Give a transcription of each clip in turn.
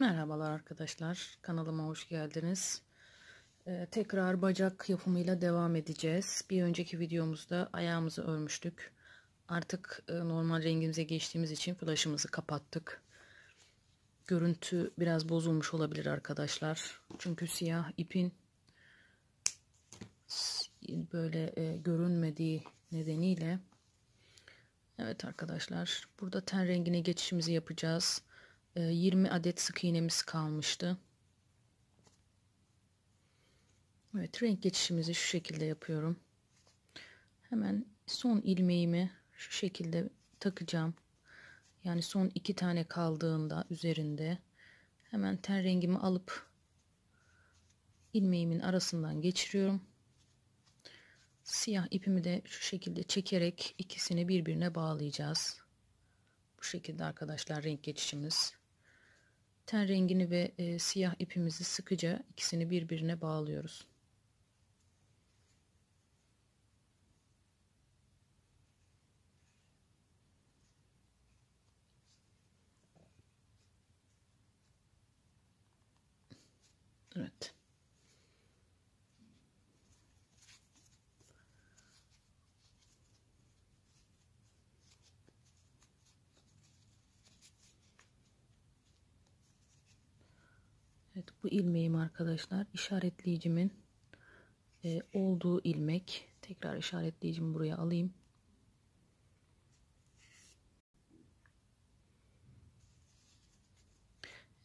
Merhabalar arkadaşlar kanalıma hoş geldiniz ee, tekrar bacak yapımıyla devam edeceğiz bir önceki videomuzda ayağımızı örmüştük artık e, normal rengimize geçtiğimiz için flaşımızı kapattık görüntü biraz bozulmuş olabilir arkadaşlar çünkü siyah ipin böyle e, görünmediği nedeniyle Evet arkadaşlar burada ten rengine geçişimizi yapacağız 20 ee, adet sık iğnemiz kalmıştı. Evet renk geçişimizi şu şekilde yapıyorum. Hemen son ilmeğimi şu şekilde takacağım. Yani son iki tane kaldığında üzerinde hemen ten rengimi alıp ilmeğimin arasından geçiriyorum. Siyah ipimi de şu şekilde çekerek ikisini birbirine bağlayacağız. Bu şekilde arkadaşlar renk geçişimiz. Ten rengini ve e, siyah ipimizi sıkıca ikisini birbirine bağlıyoruz. Evet. Bu ilmeğim arkadaşlar işaretleyicimin e, olduğu ilmek. Tekrar işaretleyicimi buraya alayım.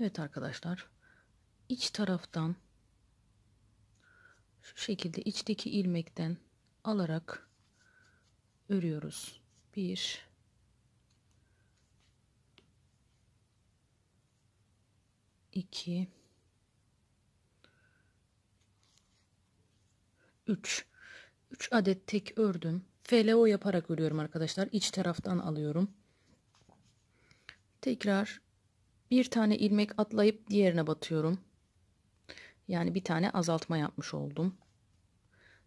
Evet arkadaşlar iç taraftan şu şekilde içteki ilmekten alarak örüyoruz. 1 2 3 3 adet tek ördüm. FLO yaparak örüyorum arkadaşlar. İç taraftan alıyorum. Tekrar bir tane ilmek atlayıp diğerine batıyorum. Yani bir tane azaltma yapmış oldum.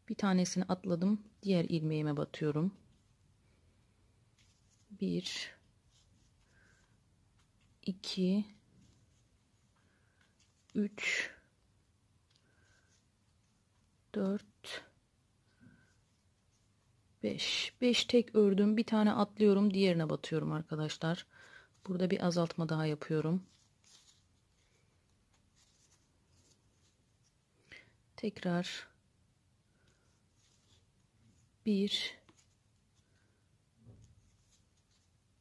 Bir tanesini atladım. Diğer ilmeğime batıyorum. 1 2 3 4 5 5 tek ördüm bir tane atlıyorum diğerine batıyorum arkadaşlar burada bir azaltma daha yapıyorum tekrar 1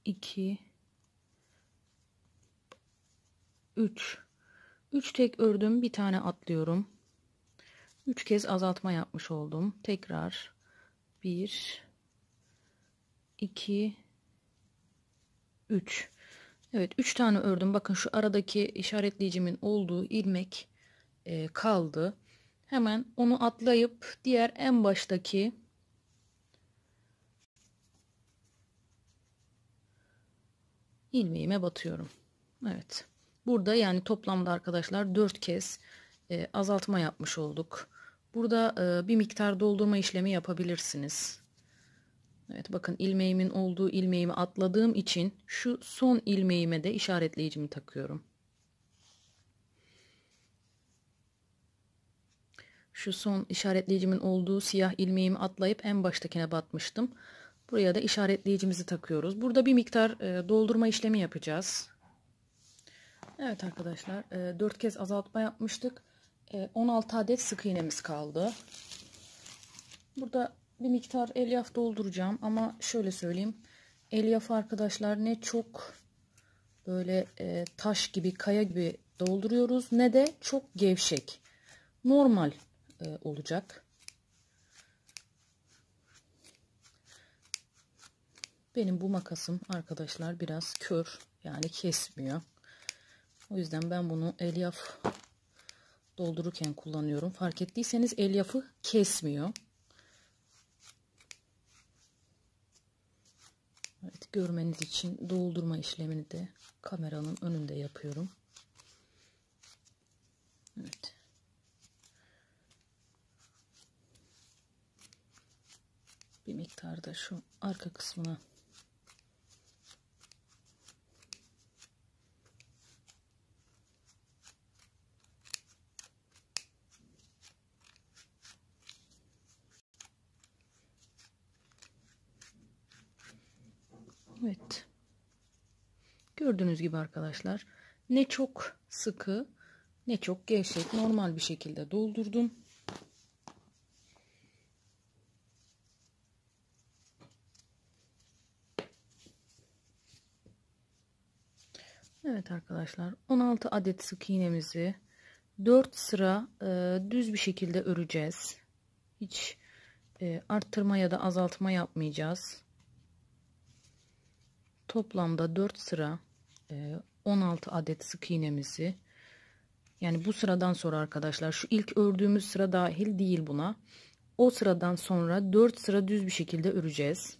2 3 3 tek ördüm bir tane atlıyorum 3 kez azaltma yapmış oldum. Tekrar 1 2 3 Evet 3 tane ördüm. Bakın şu aradaki işaretleyicimin olduğu ilmek e, kaldı. Hemen onu atlayıp diğer en baştaki ilmeğime batıyorum. Evet. Burada yani toplamda arkadaşlar 4 kez e, azaltma yapmış olduk. Burada e, bir miktar doldurma işlemi yapabilirsiniz. Evet bakın ilmeğimin olduğu ilmeğimi atladığım için şu son ilmeğime de işaretleyicimi takıyorum. Şu son işaretleyicimin olduğu siyah ilmeğimi atlayıp en baştakine batmıştım. Buraya da işaretleyicimizi takıyoruz. Burada bir miktar e, doldurma işlemi yapacağız. Evet arkadaşlar e, 4 kez azaltma yapmıştık. 16 ee, adet sık iğnemiz kaldı. Burada bir miktar elyaf dolduracağım ama şöyle söyleyeyim. Elyaf arkadaşlar ne çok böyle e, taş gibi kaya gibi dolduruyoruz ne de çok gevşek. Normal e, olacak. Benim bu makasım arkadaşlar biraz kör yani kesmiyor. O yüzden ben bunu elyaf doldururken kullanıyorum. Fark ettiyseniz elyafı kesmiyor. Evet, görmeniz için doldurma işlemini de kameranın önünde yapıyorum. Evet. Bir miktar da şu arka kısmına Gördüğünüz gibi arkadaşlar ne çok sıkı ne çok gevşek normal bir şekilde doldurdum. Evet arkadaşlar 16 adet sık iğnemizi 4 sıra e, düz bir şekilde öreceğiz. Hiç e, arttırma ya da azaltma yapmayacağız. Toplamda 4 sıra 16 e, adet sık iğnemizi yani bu sıradan sonra arkadaşlar şu ilk ördüğümüz sıra dahil değil buna. O sıradan sonra 4 sıra düz bir şekilde öreceğiz.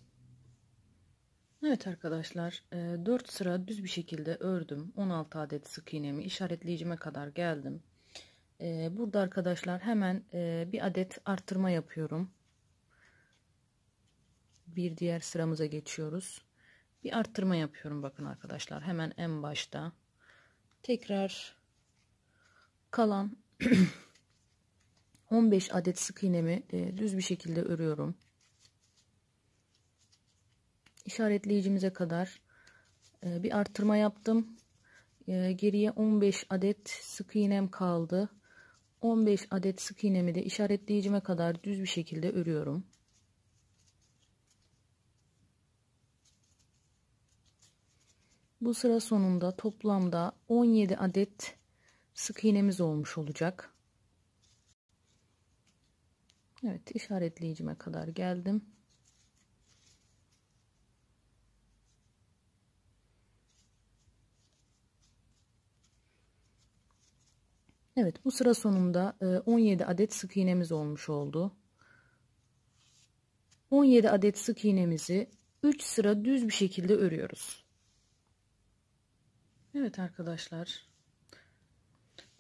Evet arkadaşlar 4 e, sıra düz bir şekilde ördüm. 16 adet sık iğnemi işaretleyicime kadar geldim. E, burada arkadaşlar hemen bir adet arttırma yapıyorum. Bir diğer sıramıza geçiyoruz bir arttırma yapıyorum bakın arkadaşlar hemen en başta tekrar kalan 15 adet sık iğnemi e, düz bir şekilde örüyorum işaretleyicimize kadar e, bir arttırma yaptım e, geriye 15 adet sık iğnem kaldı 15 adet sık iğnemi de işaretleyicime kadar düz bir şekilde örüyorum Bu sıra sonunda toplamda 17 adet sık iğnemiz olmuş olacak. Evet işaretleyicime kadar geldim. Evet bu sıra sonunda 17 e, adet sık iğnemiz olmuş oldu. 17 adet sık iğnemizi 3 sıra düz bir şekilde örüyoruz. Evet arkadaşlar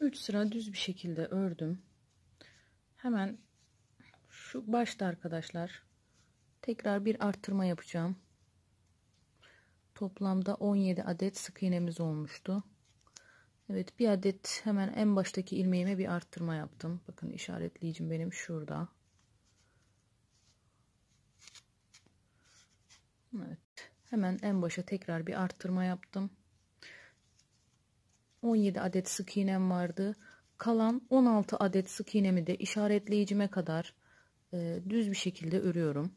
3 sıra düz bir şekilde ördüm. Hemen şu başta arkadaşlar tekrar bir arttırma yapacağım. Toplamda 17 adet sık iğnemiz olmuştu. Evet bir adet hemen en baştaki ilmeğime bir arttırma yaptım. Bakın işaretleyicim benim şurada. Evet hemen en başa tekrar bir arttırma yaptım. 17 adet sık iğnem vardı. Kalan 16 adet sık iğnemi de işaretleyicime kadar e, düz bir şekilde örüyorum.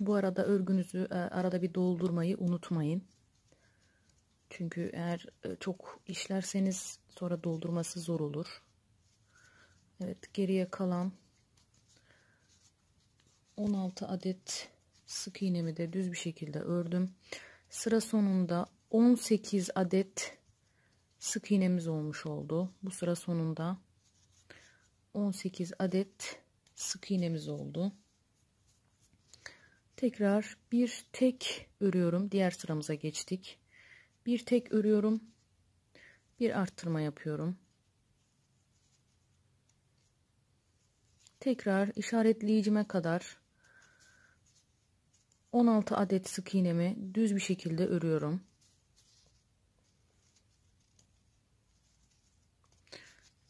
Bu arada örgünüzü e, arada bir doldurmayı unutmayın. Çünkü eğer e, çok işlerseniz sonra doldurması zor olur. Evet geriye kalan 16 adet sık iğnemi de düz bir şekilde ördüm. Sıra sonunda 18 adet sık iğnemiz olmuş oldu. Bu sıra sonunda 18 adet sık iğnemiz oldu. Tekrar bir tek örüyorum. Diğer sıramıza geçtik. Bir tek örüyorum. Bir arttırma yapıyorum. Tekrar işaretleyicime kadar 16 adet sık iğnemi düz bir şekilde örüyorum.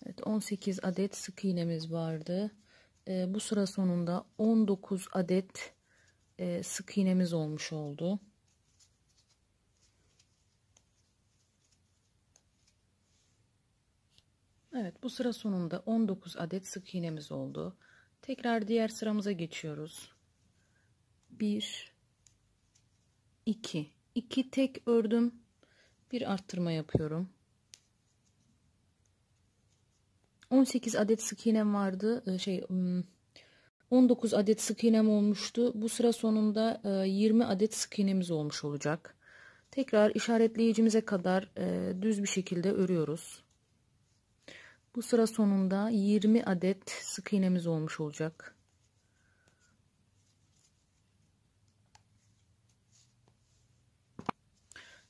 Evet 18 adet sık iğnemiz vardı. E, bu sıra sonunda 19 adet e, sık iğnemiz olmuş oldu. Evet bu sıra sonunda 19 adet sık iğnemiz oldu. Tekrar diğer sıramıza geçiyoruz. 1 2 2 tek ördüm. Bir arttırma yapıyorum. 18 adet sık iğnem vardı. Ee, şey 19 hmm, adet sık iğnem olmuştu. Bu sıra sonunda 20 e, adet sık iğnemiz olmuş olacak. Tekrar işaretleyicimize kadar e, düz bir şekilde örüyoruz. Bu sıra sonunda 20 adet sık iğnemiz olmuş olacak.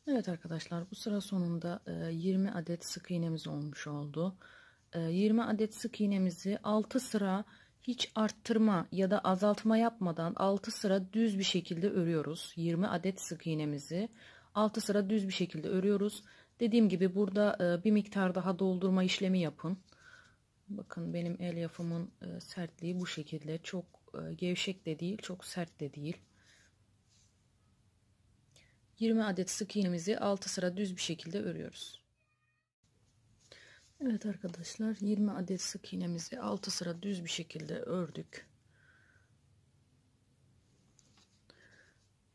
Evet arkadaşlar bu sıra sonunda 20 e, adet sık iğnemiz olmuş oldu. 20 ee, adet sık iğnemizi 6 sıra hiç arttırma ya da azaltma yapmadan 6 sıra düz bir şekilde örüyoruz. 20 adet sık iğnemizi 6 sıra düz bir şekilde örüyoruz. Dediğim gibi burada e, bir miktar daha doldurma işlemi yapın. Bakın benim el yapımın e, sertliği bu şekilde. Çok e, gevşek de değil, çok sert de değil. 20 adet sık iğnemizi 6 sıra düz bir şekilde örüyoruz. Evet arkadaşlar 20 adet sık iğnemizi 6 sıra düz bir şekilde ördük.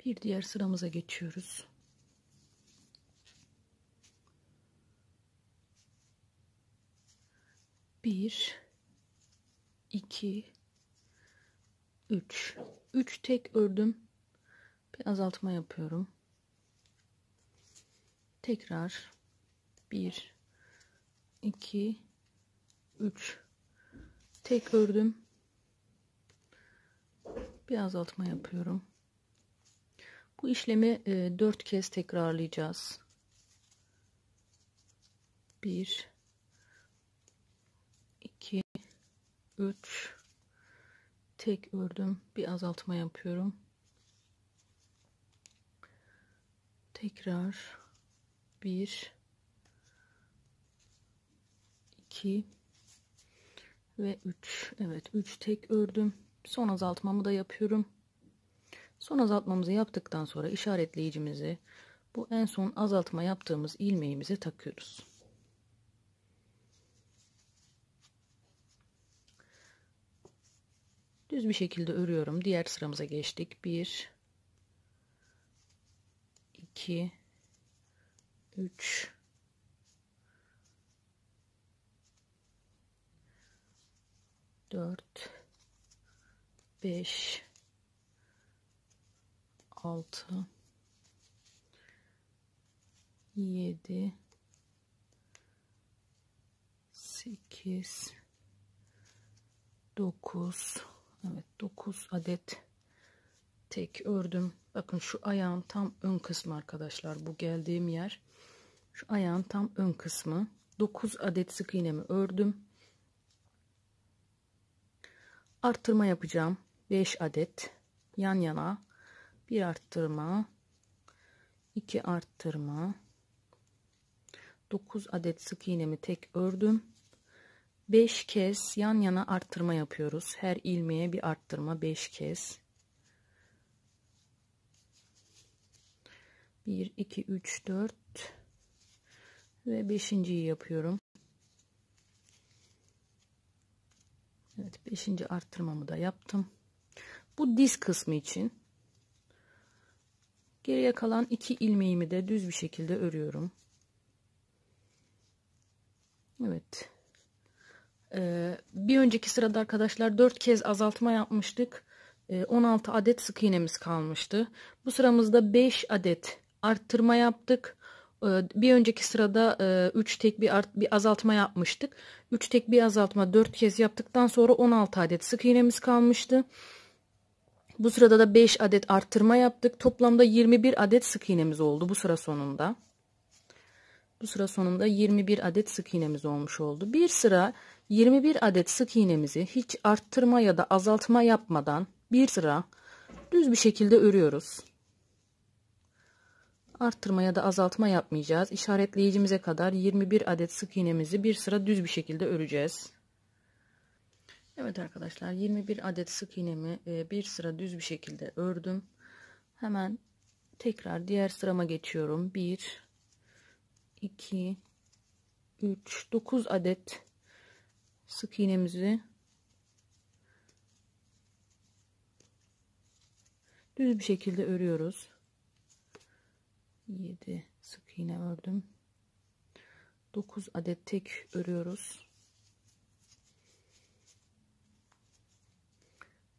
Bir diğer sıramıza geçiyoruz. Bir, iki, üç. Üç tek ördüm. Bir azaltma yapıyorum. Tekrar bir, 2 3 tek ördüm bir azaltma yapıyorum bu işlemi e, 4 kez tekrarlayacağız 1 2 3 tek ördüm bir azaltma yapıyorum tekrar 1 2 ve 3 evet 3 tek ördüm son azaltmamı da yapıyorum son azaltmamızı yaptıktan sonra işaretleyicimizi bu en son azaltma yaptığımız ilmeğimize takıyoruz düz bir şekilde örüyorum diğer sıramıza geçtik 1 2 3 4 5 6 7 8 9 Evet 9 adet tek ördüm. Bakın şu ayağın tam ön kısmı arkadaşlar. Bu geldiğim yer. Şu ayağın tam ön kısmı. 9 adet sık iğnemi ördüm arttırma yapacağım 5 adet yan yana bir arttırma 2 arttırma 9 adet sık iğnemi tek ördüm 5 kez yan yana arttırma yapıyoruz her ilmeğe bir arttırma 5 kez 1 2 3 4 ve 5.yi yapıyorum Evet beşinci arttırmamı da yaptım. Bu diz kısmı için geriye kalan iki ilmeğimi de düz bir şekilde örüyorum. Evet. Ee, bir önceki sırada arkadaşlar 4 kez azaltma yapmıştık. Ee, 16 adet sık iğnemiz kalmıştı. Bu sıramızda 5 adet arttırma yaptık. Ee, bir önceki sırada 3 e, tek bir, art, bir azaltma yapmıştık. 3 tek bir azaltma 4 kez yaptıktan sonra 16 adet sık iğnemiz kalmıştı. Bu sırada da 5 adet arttırma yaptık. Toplamda 21 adet sık iğnemiz oldu bu sıra sonunda. Bu sıra sonunda 21 adet sık iğnemiz olmuş oldu. Bir sıra 21 adet sık iğnemizi hiç arttırma ya da azaltma yapmadan bir sıra düz bir şekilde örüyoruz. Arttırma ya da azaltma yapmayacağız. İşaretleyicimize kadar 21 adet sık iğnemizi bir sıra düz bir şekilde öreceğiz. Evet arkadaşlar 21 adet sık iğnemi e, bir sıra düz bir şekilde ördüm. Hemen tekrar diğer sırama geçiyorum. 1 2 3 9 adet sık iğnemizi düz bir şekilde örüyoruz. 7 sık iğne ördüm 9 adet tek örüyoruz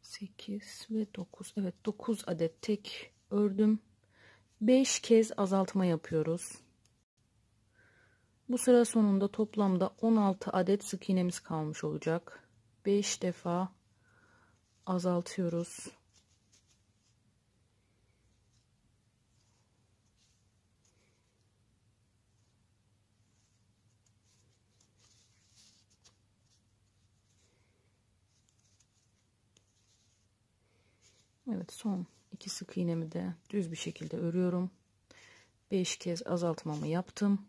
8 ve 9 Evet 9 adet tek ördüm 5 kez azaltma yapıyoruz bu sıra sonunda toplamda 16 adet sık iğnemiz kalmış olacak 5 defa azaltıyoruz Evet son iki sık iğnemi de düz bir şekilde örüyorum. 5 kez azaltmamı yaptım.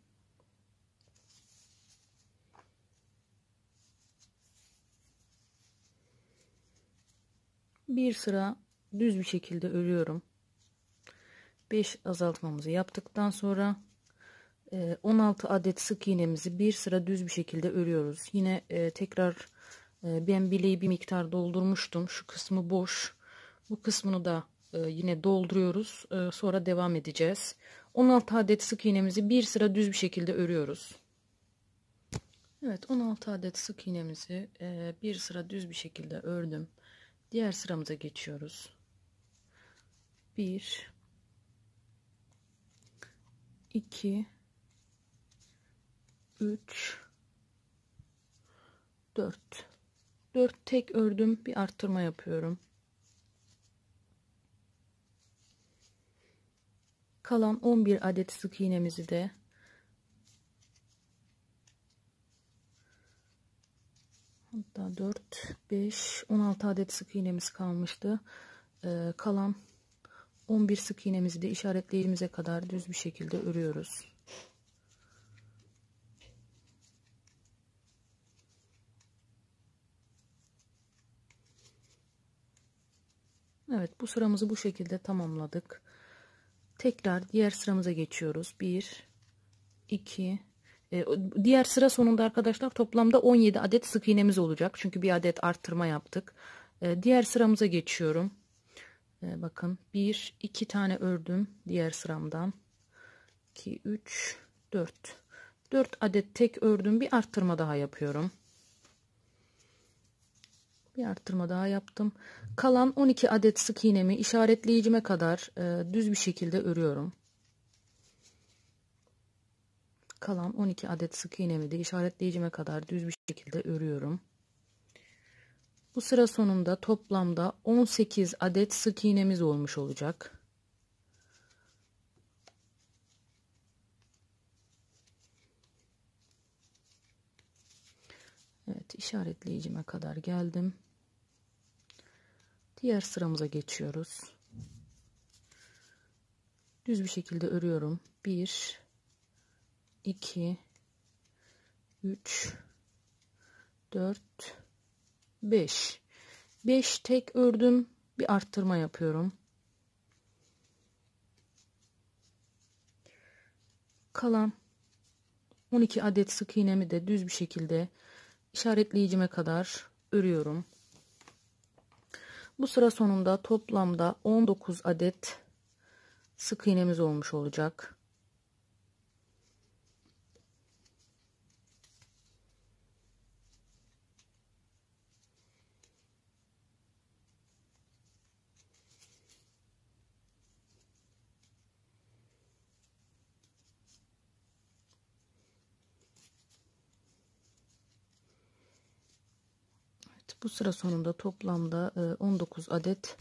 Bir sıra düz bir şekilde örüyorum. 5 azaltmamızı yaptıktan sonra 16 e, adet sık iğnemizi bir sıra düz bir şekilde örüyoruz. Yine e, tekrar e, ben bileği bir miktar doldurmuştum. Şu kısmı boş bu kısmını da e, yine dolduruyoruz. E, sonra devam edeceğiz. 16 adet sık iğnemizi bir sıra düz bir şekilde örüyoruz. Evet 16 adet sık iğnemizi e, bir sıra düz bir şekilde ördüm. Diğer sıramıza geçiyoruz. 1 2 3 4 4 tek ördüm bir arttırma yapıyorum kalan 11 adet sık iğnemizi de hatta 4 5 16 adet sık iğnemiz kalmıştı ee, kalan 11 sık iğnemizi de işaretleyicimize kadar düz bir şekilde örüyoruz Evet bu sıramızı bu şekilde tamamladık Tekrar diğer sıramıza geçiyoruz. 1, 2, e, diğer sıra sonunda arkadaşlar toplamda 17 adet sık iğnemiz olacak. Çünkü bir adet arttırma yaptık. E, diğer sıramıza geçiyorum. E, bakın 1, 2 tane ördüm diğer sıramdan. 2, 3, 4. 4 adet tek ördüm. Bir arttırma daha yapıyorum bir arttırma daha yaptım. Kalan 12 adet sık iğnemi işaretleyicime kadar e, düz bir şekilde örüyorum. Kalan 12 adet sık iğnemi de işaretleyicime kadar düz bir şekilde örüyorum. Bu sıra sonunda toplamda 18 adet sık iğnemiz olmuş olacak. Evet işaretleyicime kadar geldim. Diğer sıramıza geçiyoruz. Düz bir şekilde örüyorum. 1 2 3 4 5 5 tek ördüm. Bir arttırma yapıyorum. Kalan 12 adet sık iğnemi de düz bir şekilde işaretleyicime kadar örüyorum. Bu sıra sonunda toplamda 19 adet sık iğnemiz olmuş olacak. Bu sıra sonunda toplamda 19 e, adet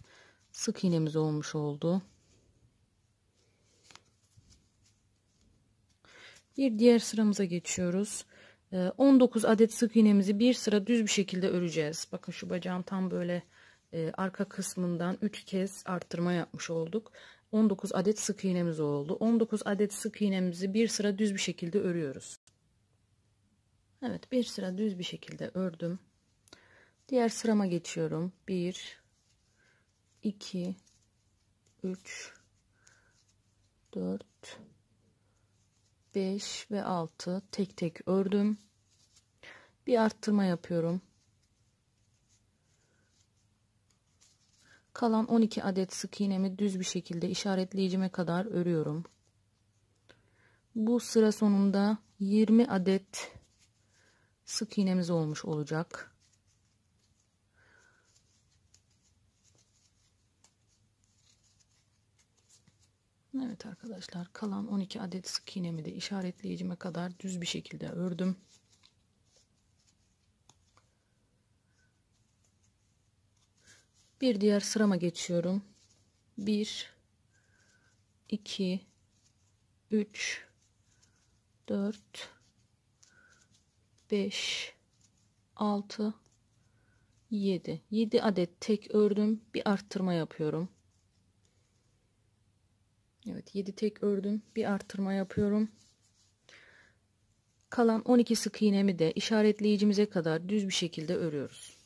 sık iğnemiz olmuş oldu. Bir diğer sıramıza geçiyoruz. 19 e, adet sık iğnemizi bir sıra düz bir şekilde öreceğiz. Bakın şu bacağın tam böyle e, arka kısmından 3 kez arttırma yapmış olduk. 19 adet sık iğnemiz oldu. 19 adet sık iğnemizi bir sıra düz bir şekilde örüyoruz. Evet bir sıra düz bir şekilde ördüm. Diğer sırama geçiyorum. 1 2 3 4 5 ve 6 tek tek ördüm. Bir arttırma yapıyorum. Kalan 12 adet sık iğnemi düz bir şekilde işaretleyicime kadar örüyorum. Bu sıra sonunda 20 adet sık iğnemiz olmuş olacak. Evet arkadaşlar kalan 12 adet sık iğnemi de işaretleyicime kadar düz bir şekilde ördüm. Bir diğer sırama geçiyorum. 1 2 3 4 5 6 7 7 adet tek ördüm. Bir arttırma yapıyorum. Evet 7 tek ördüm. Bir artırma yapıyorum. Kalan 12 sık iğnemi de işaretleyicimize kadar düz bir şekilde örüyoruz.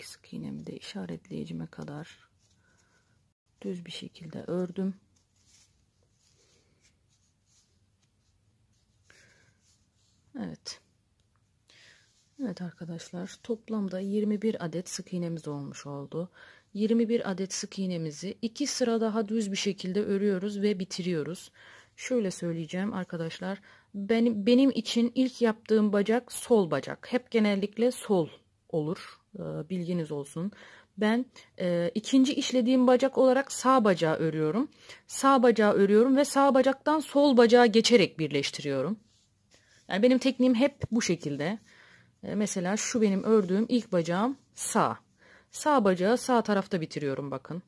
Buradaki sık iğnemi de işaretleyicime kadar düz bir şekilde ördüm. Evet. Evet arkadaşlar toplamda 21 adet sık iğnemiz olmuş oldu. 21 adet sık iğnemizi 2 sıra daha düz bir şekilde örüyoruz ve bitiriyoruz. Şöyle söyleyeceğim arkadaşlar. Benim, benim için ilk yaptığım bacak sol bacak. Hep genellikle sol olur. E, bilginiz olsun. Ben e, ikinci işlediğim bacak olarak sağ bacağı örüyorum. Sağ bacağı örüyorum ve sağ bacaktan sol bacağa geçerek birleştiriyorum. Yani benim tekniğim hep bu şekilde. E, mesela şu benim ördüğüm ilk bacağım sağ. Sağ bacağı sağ tarafta bitiriyorum bakın.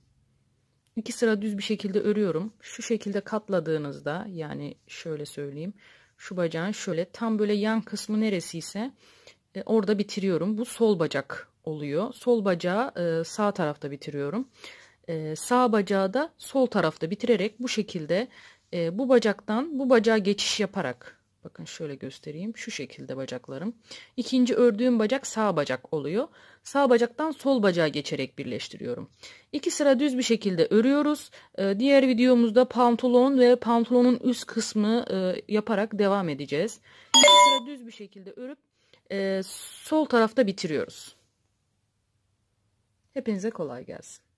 İki sıra düz bir şekilde örüyorum. Şu şekilde katladığınızda yani şöyle söyleyeyim. Şu bacağın şöyle tam böyle yan kısmı neresiyse e, orada bitiriyorum. Bu sol bacak oluyor. Sol bacağı e, sağ tarafta bitiriyorum. E, sağ bacağı da sol tarafta bitirerek bu şekilde e, bu bacaktan bu bacağa geçiş yaparak bakın şöyle göstereyim şu şekilde bacaklarım. İkinci ördüğüm bacak sağ bacak oluyor. Sağ bacaktan sol bacağa geçerek birleştiriyorum. İki sıra düz bir şekilde örüyoruz. E, diğer videomuzda pantolon ve pantolonun üst kısmı e, yaparak devam edeceğiz. İki sıra düz bir şekilde örüp e, sol tarafta bitiriyoruz. Hepinize kolay gelsin.